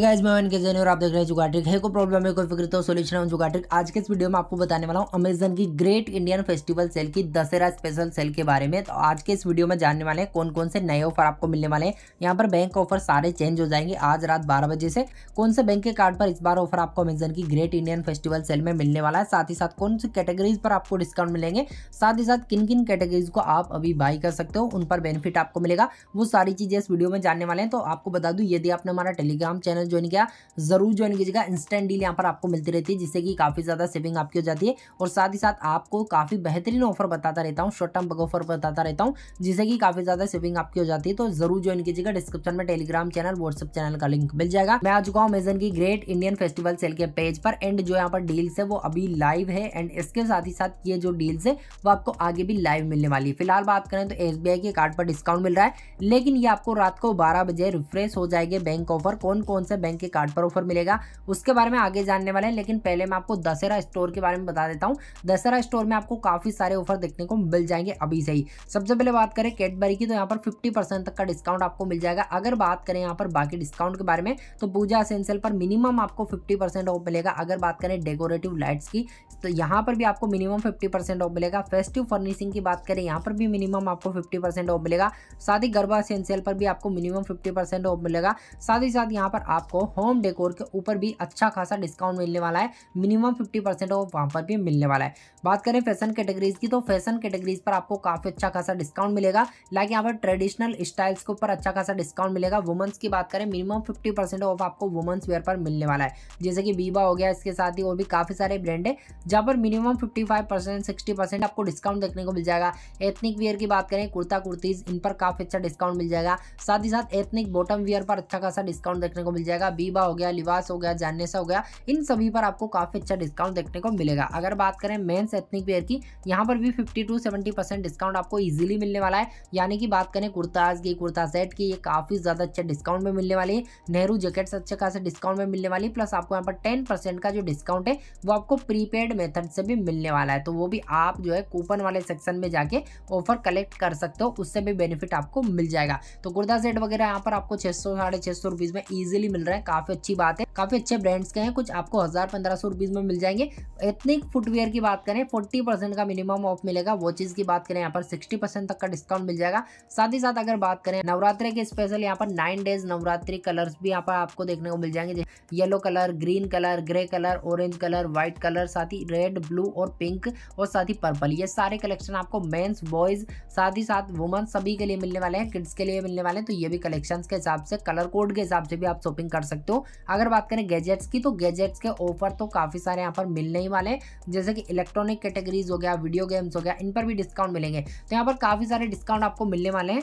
guys मैं इनके जैन और आप देख रहे हैं जुगाट्रिक है को प्रॉब्लम है कोई फिक्र तो सोल्यूशन है जुगाट्रिक आज के इस वीडियो में आपको बताने वाला हूँ अमेजन की ग्रेट इंडियन फेस्टिवल सेल की दशहरा स्पेशल सेल के बारे में तो आज के इस वीडियो में जानने वाले हैं कौन कौन से नए ऑफर आपको मिलने वाले हैं यहाँ पर बैंक ऑफर सारे चेंज हो जाएंगे आज रात बारह बजे से कौन से बैंक के कार्ड पर इस बार ऑफर आपको अमेजन की ग्रेट इंडियन फेस्टिवल सेल में मिलने वाला है साथ ही साथ कौन सी कैटेगरीज पर आपको डिस्काउंट मिलेंगे साथ ही साथ किन किन कैटेगरीज को आप अभी बाई कर सकते हो उन पर बेनिफिट आपको मिलेगा वो सारी चीजें इस वीडियो में जानने वाले हैं तो आपको बता दूँ यदि आपने हमारा टेलीग्राम चैनल चैनल ज्वाइन किया ज़रूर ज्वाइन कीजिएगा इंस्टेंट डील यहाँ पर आपको मिलती रहती है जिससे कि काफ़ी ज़्यादा सेविंग आपकी हो जाती है और साथ ही साथ आपको काफ़ी बेहतरीन ऑफर बताता रहता हूँ शॉर्ट टर्म ऑफर बताता रहता हूँ जिससे कि काफ़ी ज़्यादा सेविंग आपकी हो जाती है तो ज़रूर ज्वाइन कीजिएगा डिस्क्रिप्शन में टेलीग्राम चैनल व्हाट्सअप चैनल का लिंक मिल जाएगा मैं आ चुका हूँ अमेजन की ग्रेट इंडियन फेस्टिवल सेल के पेज पर एंड जो यहाँ पर डील्स है वो अभी लाइव है एंड इसके साथ ही साथ ये जो डील्स है वो आपको आगे भी लाइव मिलने वाली है फिलहाल बात करें तो एस के कार्ड पर डिस्काउंट मिल रहा है लेकिन ये आपको रात को बारह बजे रिफ्रेश हो जाएगा बैंक ऑफर कौन कौन से बैंक के कार्ड पर ऑफर मिलेगा उसके बारे में आगे जानने वाले हैं लेकिन पहले मैं आपको दशहरा स्टोर के बारे में बता देता हूँ दशहरा स्टोर में आपको काफ़ी सारे ऑफर देखने को मिल जाएंगे अभी से ही सबसे पहले बात करें कैडबरी की तो यहाँ पर फिफ्टी तक का डिस्काउंट आपको मिल जाएगा अगर बात करें यहाँ पर बाकी डिस्काउंट के बारे में तो पूजा असेंसल पर मिनिमम आपको फिफ्टी ऑफ मिलेगा अगर बात करें डेकोरेटिव लाइट्स की तो यहाँ पर भी आपको मिनिमम फिफ्टी ऑफ मिलेगा फेस्टिव फर्निशिंग की बात करें यहाँ पर भी मिनिमम आपको फिफ्टी ऑफ मिलेगा साथ ही गरबा सेंसेल पर भी आपको मिनिमम फिफ्टी ऑफ मिलेगा साथ ही साथ यहाँ पर आपको होम डेकोर के ऊपर भी अच्छा खासा डिस्काउंट मिलने वाला है मिनिमम फिफ्टी परसेंट ऑफ वहाँ पर भी मिलने वाला है बात करें फैशन कैटेगरीज की तो फैशन कैटेगरीज पर आपको काफ़ी अच्छा खासा डिस्काउंट मिलेगा लाइक यहाँ पर ट्रेडिशनल स्टाइल्स के ऊपर अच्छा खासा डिस्काउंट मिलेगा वुमेंस की बात करें मिनिमम फिफ्टी परसेंट ऑफ आपको वुमेंस वेयर पर मिलने वाला है जैसे कि बीबा हो गया इसके साथ ही और भी काफ़ी सारे ब्रांड है जहाँ पर minimum fifty five percent sixty percent आपको डिस्काउंट देखने को मिल जाएगा एथनिक वेयर की बात करें कुर्ता कुर्तीज़ इन पर काफ़ी अच्छा डिस्काउंट मिल जाएगा साथ ही साथ एथनिक बॉटम वेयर पर अच्छा खासा डिस्काउंट देखने को मिल जाएगा बीबा हो गया लिबास हो गया जाननेसा हो गया इन सभी पर आपको काफ़ी अच्छा डिस्काउंट देखने को मिलेगा अगर बात करें मेन्स एथनिक वेयर की यहाँ पर भी fifty to seventy percent discount आपको ईजिली मिलने वाला है यानी कि बात करें कुर्ताज की कुर्ता सेट की ये काफ़ी ज़्यादा अच्छा डिस्काउंट में मिलने वाली है नेहरू जैकेट्स अच्छे खासे डिस्काउंट में मिलने वाली प्लस आपको यहाँ पर टेन का जो डिस्काउंट है वो आपको प्रीपेड मेथड से भी मिलने वाला है तो वो भी आप जो है कूपन वाले सेक्शन में जाके ऑफर कलेक्ट कर सकते हो उससे भी बेनिफिट आपको मिल जाएगा तो कुर्ता सेट वगैरह यहाँ पर आपको छः सौ साढ़े छः सौ रुपीज़ में ईजिली भी मिल रहे हैं काफी अच्छी बात है काफी अच्छे ब्रांड्स के हैं कुछ आपको हजार पंद्रह सौ रुपीज में मिल जाएंगे एथनिक फुटवेयर की बात करें फोर्टी परसेंट का मिनिमम ऑफ मिलेगा वॉचेज की बात करें यहाँ पर सिक्सटी परसेंट तक का डिस्काउंट मिल जाएगा साथ ही साथ अगर बात करें नवरात्रि के स्पेशल यहाँ पर नाइन डेज नवरात्रि कलर्स भी यहाँ पर आपको देखने को मिल जाएंगे yellow colour green colour grey colour orange colour white colour साथ ही रेड ब्लू और पिंक और साथ ही पर्पल ये सारे कलेक्शन आपको मेन्स बॉयज साथ ही साथ वुमन सभी के लिए मिलने वाले हैं किड्स के लिए मिलने वाले हैं तो ये भी कलेक्शन के हिसाब से कलर कोड के हिसाब से भी आप शॉपिंग कर सकते हो अगर बात करें गैजेट्स की तो गैजेट्स के ऑफर तो काफ़ी सारे यहाँ पर मिलने ही वाले हैं जैसे कि इलेक्ट्रॉनिक कैटेगरीज हो गया वीडियो गेम्स हो गया इन पर भी डिस्काउंट मिलेंगे तो यहाँ पर काफ़ी सारे डिस्काउंट आपको मिलने वाले हैं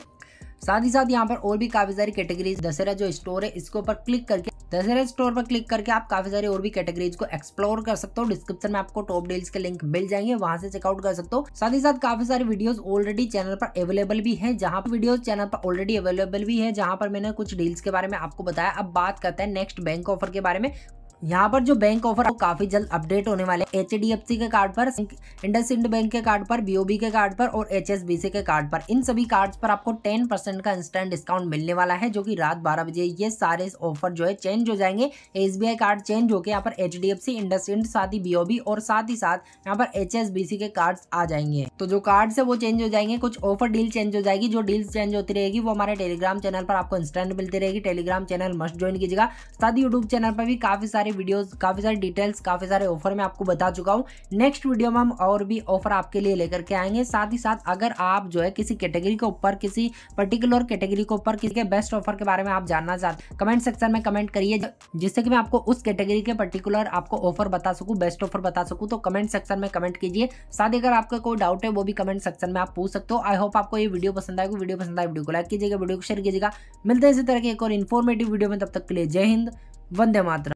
साथ ही साथ यहाँ पर और भी काफी सारी कैटेगरीज दशहरा जो स्टोर है इसके ऊपर क्लिक करके दशहरा स्टोर पर क्लिक करके आप काफी सारी और भी कैटेगरीज को एक्सप्लोर कर सकते हो डिस्क्रिप्शन में आपको टॉप डील्स के लिंक मिल जाएंगे वहां से चेकआउट कर सकते हो साथ ही साथ काफी सारे वीडियोस ऑलरेडी चैनल पर अवेलेबल भी है जहाँ पर वीडियो चैनल पर ऑलरेडी अवेलेबल भी है जहां पर मैंने कुछ डील्स के बारे में आपको बताया अब बात करते हैं नेक्स्ट बैंक ऑफर के बारे में यहाँ पर जो बैंक ऑफर काफी जल्द अपडेट होने वाले एच डी के कार्ड पर इंडस इंड बैंक के कार्ड पर बीओबी के कार्ड पर और एच के कार्ड पर इन सभी कार्ड पर आपको टेन परसेंट का इंस्टेंट डिस्काउंट मिलने वाला है जो कि रात बारह बजे ये सारे ऑफर जो है चेंज हो जाएंगे एस कार्ड चेंज होकर यहाँ पर एच डी इंडसइंड साथ ही बीओबी और साथ ही साथ यहाँ पर एच के कार्ड आ जाएंगे तो जो कार्ड है वो चेंज हो जाएंगे कुछ ऑफर डील चेंज हो जाएगी जो डील चेंज होती रहेगी वो हमारे टेलीग्राम चैनल पर आपको इंस्टेंट मिलती रहेगी टेलीग्राम चैनल मस्ट ज्वाइन कीजिएगा साथ ही यूट्यूब चैनल पर भी काफी सारे सारे वीडियोस काफ़ी सारे डिटेल्स काफ़ी सारे ऑफर मैं आपको बता चुका हूँ नेक्स्ट वीडियो में हम और भी ऑफर आपके लिए लेकर के आएंगे साथ ही साथ अगर आप जो है किसी कैटेगरी के ऊपर किसी पर्टिकुलर कैटेगरी के ऊपर किसी के बेस्ट ऑफर के बारे में आप जानना चाहते कमेंट सेक्शन में कमेंट करिए जिससे कि मैं आपको उस कैटेगरी के पर्टिकुलर आपको ऑफर बता सकूँ बेस्ट ऑफर बता सकूँ तो कमेंट सेक्शन में कमेंट कीजिए साथ ही अगर आपका कोई डाउट है वो भी कमेंट सेक्शन में आप पूछ सकते हो आई होप आपको ये वीडियो पसंद आएगा वीडियो पसंद आए वीडियो को लाइक कीजिएगा वीडियो को शेयर कीजिएगा मिलते हैं इसी तरह के एक और इन्फॉर्मेटिव वीडियो में तब तक के लिए जय हिंद वंदे मातरम